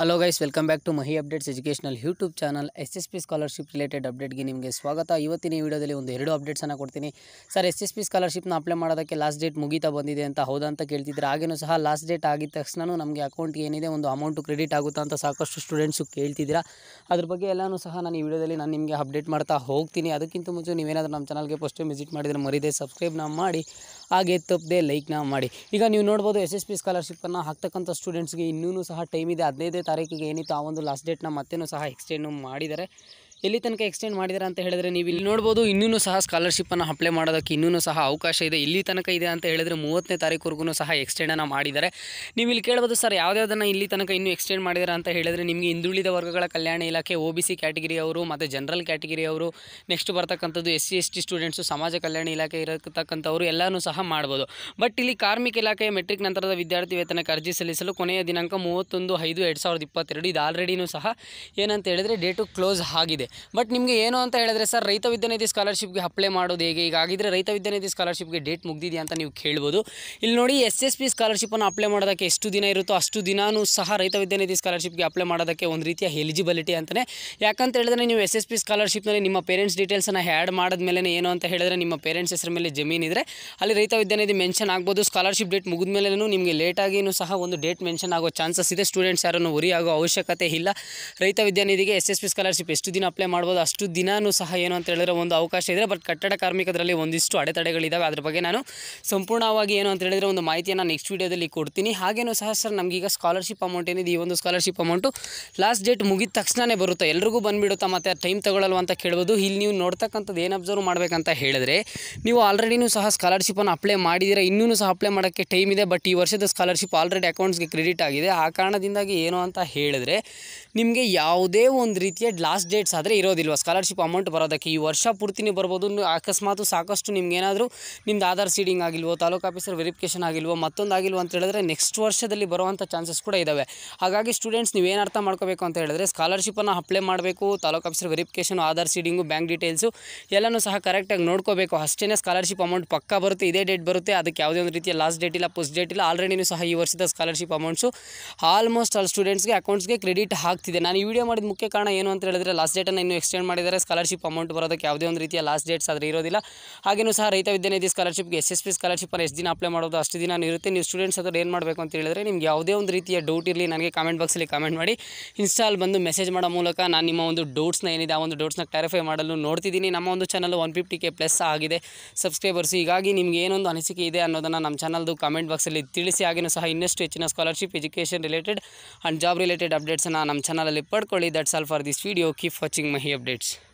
hello guys welcome back to Mahi updates educational YouTube channel S S P scholarship related ಅಪ್ಡೇಟ್ಗೆ ನಿಮಗೆ ಸ್ವಾಗತ ಇವತ್ತಿನ ಈ ವಿಡಿಯೋದಲ್ಲಿ ಒಂದು ಎರಡು ಅಪ್ಡೇಟ್ಸನ್ನು ಕೊಡ್ತೀನಿ ಸರ್ ಎಸ್ ಎಸ್ ಪಿ ಸ್ಕಾಲರ್ಶಿಪ್ನ ಅಪ್ಲೈ ಮಾಡೋದಕ್ಕೆ ಲಾಸ್ಟ್ ಡೇಟ್ ಮುಗಿತಾ ಬಂದಿದೆ ಅಂತ ಹೌದಾ ಅಂತ ಕೇಳ್ತಿದ್ರೆ ಹಾಗೇನೂ ಸಹ ಲಾಸ್ಟ್ ಡೇಟ್ ಆಗಿದ ತಕ್ಷಣ ನಮಗೆ ಅಕೌಂಟ್ಗೆ ಏನಿದೆ ಒಂದು ಅಮೌಂಟು ಕ್ರೆಡಿಟ್ ಆಗುತ್ತಾ ಅಂತ ಸಾಕಷ್ಟು ಸ್ಟೂಡೆಂಟ್ಸು ಕೇಳ್ತಿದ್ದೀರಾ ಅದ್ರ ಬಗ್ಗೆ ಎಲ್ಲನೂ ಸಹ ನಾನು ಈ ವಿಡಿಯೋದಲ್ಲಿ ನಾನು ನಿಮಗೆ ಅಪ್ಡೇಟ್ ಮಾಡ್ತಾ ಹೋಗ್ತೀನಿ ಅದಕ್ಕಿಂತ ಮುಂಚೆ ನೀವೇನಾದರೂ ನಮ್ಮ ಚಾನಲ್ಗೆ ಫಸ್ಟ್ ಟೈಮ್ ವಿಸಿಟ್ ಮಾಡಿದರೆ ಮರಿದೆ ಸಬ್ಸ್ಕ್ರೈಬ್ನ ಮಾಡಿ ಹಾಗೆ ತಪ್ಪದೆ ಲೈಕ್ನ ಮಾಡಿ ಈಗ ನೀವು ನೋಡ್ಬೋದು ಎಸ್ ಎಸ್ ಪಿ ಸ್ಕಾಲರ್ಶಿಪ್ಪನ್ನು ಹಾಕ್ತಕ್ಕಂಥ ಸ್ಟೂಡೆಂಟ್ಸ್ಗೆ ಇನ್ನೂ ಸಹ ಟೈಮ್ ಇದೆ ಹದಿನೈದೇ ತಾರೀಕಿಗೆ ಏನಿತ್ತು ಆ ಒಂದು ಲಾಸ್ಟ್ ಡೇಟ್ನ ಮತ್ತೇನು ಸಹ ಎಕ್ಸ್ಟೆಂಡು ಮಾಡಿದ್ದಾರೆ ಎಲ್ಲಿ ತನಕ ಎಕ್ಸ್ಟೆಂಡ್ ಮಾಡಿದ್ದಾರೆ ಅಂತ ಹೇಳಿದ್ರೆ ನೀವು ಇಲ್ಲಿ ನೋಡ್ಬೋದು ಇನ್ನೂ ಸಹ ಸ್ಕಾಲರ್ಶಿಪ್ಪನ್ನು ಅಪ್ಲೈ ಮಾಡೋದಕ್ಕೆ ಇನ್ನೂ ಸಹ ಅವಕಾಶ ಇದೆ ಇಲ್ಲಿ ತನಕ ಇದೆ ಅಂತ ಹೇಳಿದ್ರೆ ಮೂವತ್ತನೇ ತಾರೀಕುವರೆಗೂ ಸಹ ಎಕ್ಸ್ಟೆಂಡನ್ನು ಮಾಡಿದ್ದಾರೆ ನೀವು ಇಲ್ಲಿ ಕೇಳ್ಬೋದು ಸರ್ ಯಾವುದನ್ನು ಇಲ್ಲಿ ತನಕ ಇನ್ನೂ ಎಕ್ಸ್ಟೆಂಡ್ ಮಾಡಿದ್ದಾರೆ ಅಂತ ಹೇಳಿದ್ರೆ ನಿಮಗೆ ಹಿಂದುಳಿದ ವರ್ಗಗಳ ಕಲ್ಯಾಣ ಇಲಾಖೆ ಒ ಬಿ ಸಿ ಕ್ಯಾಟಗಿರಿ ಅವರು ಮತ್ತು ಜನರಲ್ ಕ್ಯಾಟಗಿರಿ ಅವರು ನೆಕ್ಸ್ಟ್ ಬರ್ತಕ್ಕಂಥದ್ದು S C S T students ಸಮಾಜ ಕಲ್ಯಾಣ ಇಲಾಖೆ ಇರತಕ್ಕಂಥವರು ಎಲ್ಲನೂ ಸಹ ಮಾಡ್ಬೋದು ಬಟ್ ಇಲ್ಲಿ ಕಾರ್ಮಿಕ ಇಲಾಖೆಯ ಮೆಟ್ರಿಕ್ ನಂತರದ ವಿದ್ಯಾರ್ಥಿ ವೇತನಕ್ಕೆ ಅರ್ಜಿ ಸಲ್ಲಿಸಲು ಕೊನೆಯ ದಿನಾಂಕ ಮೂವತ್ತೊಂದು ಐದು ಎರಡು ಸಾವಿರದ ಇಪ್ಪತ್ತೆರಡು ಇದು ಆಲ್ರೆಡಿನೂ ಸಹ ಏನಂತ ಹೇಳಿದರೆ ಡೇಟು ಕ್ಲೋಸ್ ಆಗಿದೆ ಬಟ್ ನಿಮಗೆ ಏನು ಅಂತ ಹೇಳಿದ್ರೆ ಸರ್ ರೈತ ವಿದ್ಯಾನಿಧಿ ಸ್ಕಾಲರ್ಶಿಪ್ಗೆ ಅಪ್ಲೈ ಮಾಡೋದು ಹೇಗೆ ಈಗ ಆಗಿದ್ರೆ ರೈತ ವಿದ್ಯಾನಿಧಿ ಸ್ಕಾಲರ್ಶಿಪ್ಗೆ ಡೇಟ್ ಮುಗ್ದಿದೆಯಾ ಅಂತ ನೀವು ಕೇಳ್ಬೋದು ಇಲ್ಲಿ ನೋಡಿ ಎಸ್ ಎಸ್ ಪಿ ಸ್ಕಾಲರ್ಶಿಪ್ಪನ್ನು ಅಪ್ಲೈ ಮಾಡೋದಕ್ಕೆ ಎಷ್ಟು ದಿನ ಇರುತ್ತೋ ಅಷ್ಟು ದಿನಾನು ಸಹ ರೈತ ವಿದ್ಯಾನಿಧಿ ಸ್ಕಾಲರ್ಶಿಪ್ಗೆ ಅಪ್ಲೈ ಮಾಡೋದಕ್ಕೆ ಒಂದು ರೀತಿಯ ಎಲಿಜಿಬಿಲಿಟಿ ಅಂತಲೇ ಯಾಕಂತ ಹೇಳಿದ್ರೆ ನೀವು ಎಸ್ ಎಸ್ ಪಿ ಸ್ಕಾಲರ್ಶಿಪ್ನಲ್ಲಿ ನಿಮ್ಮ ಪೇರೆಂಟ್ಸ್ ಡೀಟೇಲ್ಸನ್ನು ಆ್ಯಡ್ ಮೇಲೆ ಏನು ಅಂತ ಹೇಳಿದ್ರೆ ನಿಮ್ಮ ಪೇರೆಂಟ್ಸ್ ಹೆಸರ ಮೇಲೆ ಜಮೀನು ಅಲ್ಲಿ ರೈತ ವಿದ್ಯಾನಿಧಿ ಮೆನ್ಷನ್ ಆಗ್ಬೋದು ಸ್ಕಾಲರ್ಶಿಪ್ ಡೇಟ್ ಮುಗಿದ ಮೇಲೆ ನಿಮಗೆ ಲೇಟಾಗಿಯೂ ಸಹ ಒಂದು ಡೇಟ್ ಮೆನ್ಷನ್ ಆಗೋ ಚಾನ್ಸಸ್ ಇದೆ ಸ್ಟೂಡೆಂಟ್ಸ್ ಯಾರನ್ನು ಉರಿಯಾಗೋ ಆಗೋ ಅವಶ್ಯಕತೆ ಇಲ್ಲ ರೈತ ವಿದ್ಯಾನಿಧಿಗೆ ಎಸ್ ಎಸ್ ಪಿ ಸ್ಕಾಲರ್ಶಿಪ್ ಎಷ್ಟು ದಿನ ಅಪ್ಲೈ ಮಾಡ್ಬೋದು ಅಷ್ಟು ದಿನವೂ ಸಹ ಏನು ಅಂತ ಹೇಳಿದ್ರೆ ಒಂದು ಅವಕಾಶ ಇದೆ ಬಟ್ ಕಟ್ಟಡ ಕಾರ್ಮಿಕರಲ್ಲಿ ಒಂದಿಷ್ಟು ಅಡೆತಡೆಗಳಿದ್ದಾವೆ ಅದ್ರ ಬಗ್ಗೆ ನಾನು ಸಂಪೂರ್ಣವಾಗಿ ಏನು ಅಂತ ಹೇಳಿದರೆ ಒಂದು ಮಾಹಿತಿಯನ್ನು ನೆಕ್ಸ್ಟ್ ವೀಡಿಯೋದಲ್ಲಿ ಕೊಡ್ತೀನಿ ಹಾಗೇನು ಸಹ ಸರ್ ನಮಗೀಗ ಸ್ಕಾಲರ್ಶಿಪ್ ಅಮೌಂಟ್ ಏನಿದೆ ಈ ಒಂದು ಸ್ಕಾಲರ್ಶಿಪ್ ಅಮೌಂಟು ಲಾಸ್ಟ್ ಡೇಟ್ ಮುಗಿದ ತಕ್ಷಣವೇ ಬರುತ್ತೆ ಎಲ್ರಿಗೂ ಬಂದುಬಿಡುತ್ತಾ ಮತ್ತು ಟೈಮ್ ತಗೊಳ್ಳಲ್ವ ಅಂತ ಕೇಳ್ಬೋದು ಇಲ್ಲಿ ನೀವು ನೋಡ್ತಕ್ಕಂಥದ್ದು ಏನು ಅಬ್ಸರ್ವ್ ಮಾಡಬೇಕಂತ ಹೇಳಿದ್ರೆ ನೀವು ಆಲ್ರೆಡಿನೂ ಸಹ ಸ್ಕಾಲರ್ಶಿಪ್ಪನ್ನು ಅಪ್ಲೈ ಮಾಡಿದರೆ ಇನ್ನೂ ಸಹ ಅಪ್ಲೈ ಮಾಡೋಕ್ಕೆ ಟೈಮ್ ಇದೆ ಬಟ್ ಈ ವರ್ಷದ ಸ್ಕಾಲರ್ಶಿಪ್ ಆಲ್ರೆಡಿ ಅಕೌಂಟ್ಸ್ಗೆ ಕ್ರೆಡಿಟ್ ಆಗಿದೆ ಆ ಕಾರಣದಿಂದಾಗಿ ಏನು ಅಂತ ಹೇಳಿದ್ರೆ ನಿಮಗೆ ಯಾವುದೇ ಒಂದು ರೀತಿಯ ಲಾಸ್ಟ್ ಡೇಟ್ಸ್ ಆದರೆ ಆದರೆ ಇರೋದಿಲ್ವ ಸ್ಕಾಲರ್ಶಿಪ್ ಅಮೌಂಟ್ ಬರೋದಕ್ಕೆ ಈ ವರ್ಷ ಪೂರ್ತಿನೇ ಬರ್ಬೋದು ಅಕಸ್ಮಾತ್ ಸಾಕಷ್ಟು ನಿಮ್ಗೇನಾದರೂ ನಿಮ್ದು ಆಧಾರ್ ಸೀಡಿಂಗ್ ಆಗಿಲ್ವೋ ತಾಲೂಕು ಆಫೀಸರ್ ವೆರಿಫಿಕೇಷನ್ ಆಗಿಲ್ವೋ ಮತ್ತೊಂದು ಆಗಿಲ್ವೋ ಅಂತ ಹೇಳಿದ್ರೆ ನೆಕ್ಸ್ಟ್ ವರ್ಷದಲ್ಲಿ ಬರುವಂಥ ಚಾನ್ಸಸ್ ಕೂಡ ಇದ್ದಾವೆ ಹಾಗಾಗಿ ಸ್ಟೂಡೆಂಟ್ಸ್ ನೀವೇನು ಅರ್ಥ ಮಾಡ್ಕೋಬೇಕು ಅಂತ ಹೇಳಿದ್ರೆ ಸ್ಕಾಲರ್ಶಿಪ್ಪನ್ನು ಅಪ್ಲೈ ಮಾಡಬೇಕು taluk officer verification Aadhaar seeding bank details ಎಲ್ಲನೂ ಸಹ ಕರೆಕ್ಟಾಗಿ ನೋಡ್ಕೋಬೇಕು ಅಷ್ಟೇ ಸ್ಕಾಲರ್ಶಿಪ್ ಅಮೌಂಟ್ ಪಕ್ಕ ಬರುತ್ತೆ ಇದೇ ಡೇಟ್ ಬರುತ್ತೆ ಅದಕ್ಕೆ ಯಾವುದೇ ಒಂದು ರೀತಿಯ ಲಾಸ್ಟ್ ಡೇಟ್ ಇಲ್ಲ ಪೋಸ್ಟ್ ಡೇಟ್ ಇಲ್ಲ ನೀವು ಸಹ ಈ ವರ್ಷದ ಸ್ಕಾಲರ್ಶಿಪ್ ಅಮೌಂಟ್ಸು ಆಲ್ಮೋಸ್ಟ್ ಆಲ್ ಸ್ಟೂಡೆಂಟ್ಸ್ಗೆ ಅಕೌಂಟ್ಸ್ಗೆ ಕ್ರೆಡಿಟ್ ಹಾಕ್ತಿದೆ ನಾನು ಈ ವಿಡಿಯೋ ಮಾಡಿದ ಮುಖ್ಯ ಕಾರಣ ಏನು ಅಂತ ಹೇಳಿದ್ರೆ ಲಾಸ್ಟ್ ಡೇಟನ್ನು ಇನ್ನು ಇನ್ನೂ ಎಕ್ಸ್ಟೆಂಡ್ ಮಾಡಿದರೆ ಸ್ಕಾಲರ್ಶಿಪ್ ಅಮೌಂಟ್ ಬರೋದಕ್ಕೆ ಯಾವುದೇ ಒಂದು ರೀತಿಯ ಲಾಸ್ಟ್ ಡೇಟ್ಸ್ ಆದರೆ ಇರೋದಿಲ್ಲ ಹಾಗೇನೂ ಸಹ ರೈತ ವಿದ್ಯಾನಿಧಿ ಸ್ಕಾಲರ್ಶಿಪ್ಗೆ ಎಸ್ ಎಸ್ ಪಿ ಸ್ಕಾಲರ್ಶಿಪ್ಪನ್ನು ಎಷ್ಟು ದಿನ ಅಪ್ಲೈ ಮಾಡೋದು ಅಷ್ಟು ದಿನ ಇರುತ್ತೆ ನೀವು ಸ್ಟೂಡೆಂಟ್ಸ್ ಅದರ ಏನು ಮಾಡಬೇಕು ಅಂತ ಹೇಳಿದ್ರೆ ನಿಮ್ಗೆ ಯಾವುದೇ ಒಂದು ರೀತಿಯ ಡೌಟ್ ಇರಲಿ ನನಗೆ ಕಾಮೆಂಟ್ ಬಾಕ್ಸಲ್ಲಿ ಕಾಮೆಂಟ್ ಮಾಡಿ ಇನ್ಸ್ಟಾಲ್ ಬಂದು ಮೆಸೇಜ್ ಮಾಡೋ ಮೂಲಕ ನಾನು ನಿಮ್ಮ ಒಂದು ಡೌಟ್ಸ್ನ ಏನಿದೆ ಆ ಒಂದು ಡೌಟ್ಸ್ನ ಕ್ಲಾರಿಫೈ ಮಾಡಲು ನೋಡ್ತಿದ್ದೀನಿ ನಮ್ಮ ಒಂದು channel one fifty K plus ಆಗಿದೆ ಸಬ್ಸ್ಕ್ರೈಬರ್ಸ್ ಹೀಗಾಗಿ ನಿಮ್ಗೆ ಏನೊಂದು ಅನಿಸಿಕೆ ಇದೆ ಅನ್ನೋದನ್ನು ನಮ್ಮ ಚಾನಲ್ದು ಕಾಮೆಂಟ್ ಬಾಕ್ಸಲ್ಲಿ ತಿಳಿಸಿ ಆಗಿನೂ ಸಹ ಇನ್ನಷ್ಟು ಹೆಚ್ಚಿನ scholarship education related and job related ಅಪ್ಡೇಟ್ಸನ್ನು ನಮ್ಮ ಚಾನಲಲ್ಲಿ ಪಡ್ಕೊಳ್ಳಿ that's all for this video keep watching getting my updates